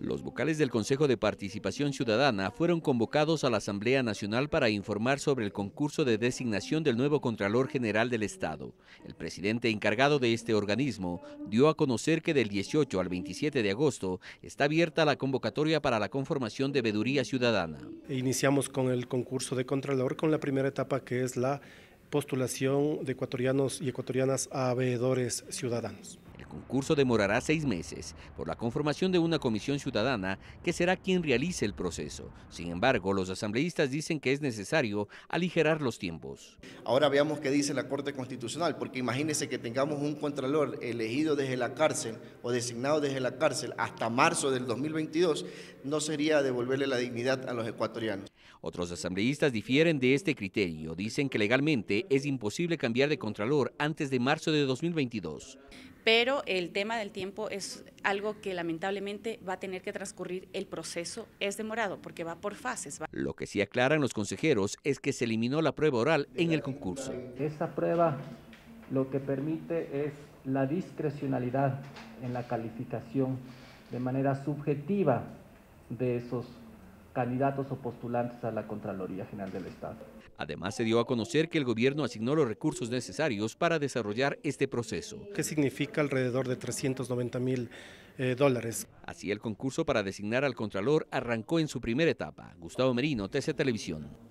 Los vocales del Consejo de Participación Ciudadana fueron convocados a la Asamblea Nacional para informar sobre el concurso de designación del nuevo Contralor General del Estado. El presidente encargado de este organismo dio a conocer que del 18 al 27 de agosto está abierta la convocatoria para la conformación de veeduría ciudadana. E iniciamos con el concurso de Contralor con la primera etapa que es la postulación de ecuatorianos y ecuatorianas a veedores ciudadanos concurso demorará seis meses por la conformación de una comisión ciudadana que será quien realice el proceso. Sin embargo, los asambleístas dicen que es necesario aligerar los tiempos. Ahora veamos qué dice la Corte Constitucional, porque imagínense que tengamos un contralor elegido desde la cárcel o designado desde la cárcel hasta marzo del 2022, no sería devolverle la dignidad a los ecuatorianos. Otros asambleístas difieren de este criterio. Dicen que legalmente es imposible cambiar de contralor antes de marzo de 2022 pero el tema del tiempo es algo que lamentablemente va a tener que transcurrir el proceso, es demorado porque va por fases. Lo que sí aclaran los consejeros es que se eliminó la prueba oral en el concurso. Esa prueba lo que permite es la discrecionalidad en la calificación de manera subjetiva de esos candidatos o postulantes a la Contraloría General del Estado. Además, se dio a conocer que el gobierno asignó los recursos necesarios para desarrollar este proceso. ¿Qué significa alrededor de 390 mil eh, dólares? Así, el concurso para designar al Contralor arrancó en su primera etapa. Gustavo Merino, TC Televisión.